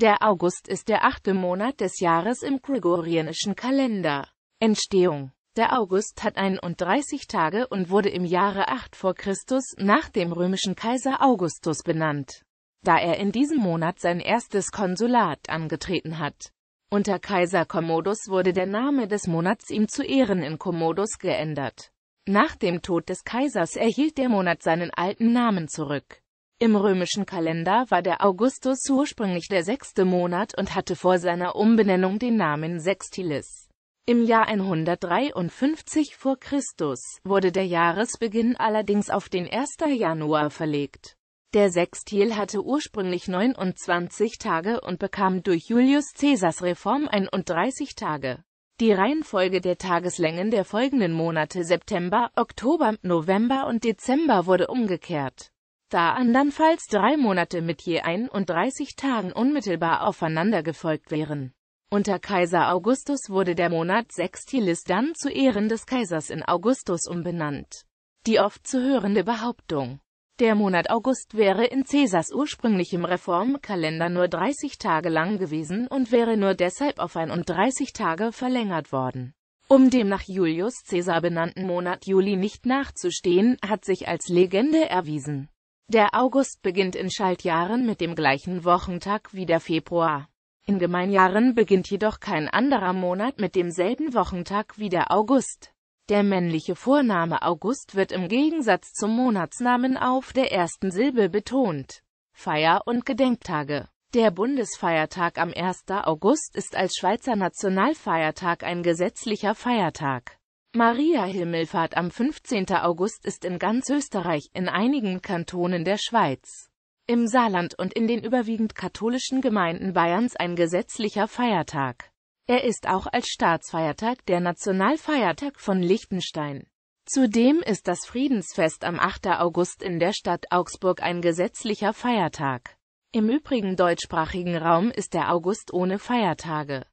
Der August ist der achte Monat des Jahres im gregorianischen Kalender. Entstehung Der August hat 31 Tage und wurde im Jahre 8 vor Christus nach dem römischen Kaiser Augustus benannt, da er in diesem Monat sein erstes Konsulat angetreten hat. Unter Kaiser Commodus wurde der Name des Monats ihm zu Ehren in Commodus geändert. Nach dem Tod des Kaisers erhielt der Monat seinen alten Namen zurück. Im römischen Kalender war der Augustus ursprünglich der sechste Monat und hatte vor seiner Umbenennung den Namen Sextilis. Im Jahr 153 vor Christus wurde der Jahresbeginn allerdings auf den 1. Januar verlegt. Der Sextil hatte ursprünglich 29 Tage und bekam durch Julius Caesars Reform 31 Tage. Die Reihenfolge der Tageslängen der folgenden Monate September, Oktober, November und Dezember wurde umgekehrt da andernfalls drei Monate mit je 31 Tagen unmittelbar aufeinander gefolgt wären. Unter Kaiser Augustus wurde der Monat Sextilis dann zu Ehren des Kaisers in Augustus umbenannt. Die oft zu hörende Behauptung, der Monat August wäre in Caesars ursprünglichem Reformkalender nur 30 Tage lang gewesen und wäre nur deshalb auf 31 Tage verlängert worden. Um dem nach Julius Caesar benannten Monat Juli nicht nachzustehen, hat sich als Legende erwiesen. Der August beginnt in Schaltjahren mit dem gleichen Wochentag wie der Februar. In Gemeinjahren beginnt jedoch kein anderer Monat mit demselben Wochentag wie der August. Der männliche Vorname August wird im Gegensatz zum Monatsnamen auf der ersten Silbe betont. Feier- und Gedenktage Der Bundesfeiertag am 1. August ist als Schweizer Nationalfeiertag ein gesetzlicher Feiertag. Maria Himmelfahrt am 15. August ist in ganz Österreich, in einigen Kantonen der Schweiz, im Saarland und in den überwiegend katholischen Gemeinden Bayerns ein gesetzlicher Feiertag. Er ist auch als Staatsfeiertag der Nationalfeiertag von Liechtenstein. Zudem ist das Friedensfest am 8. August in der Stadt Augsburg ein gesetzlicher Feiertag. Im übrigen deutschsprachigen Raum ist der August ohne Feiertage.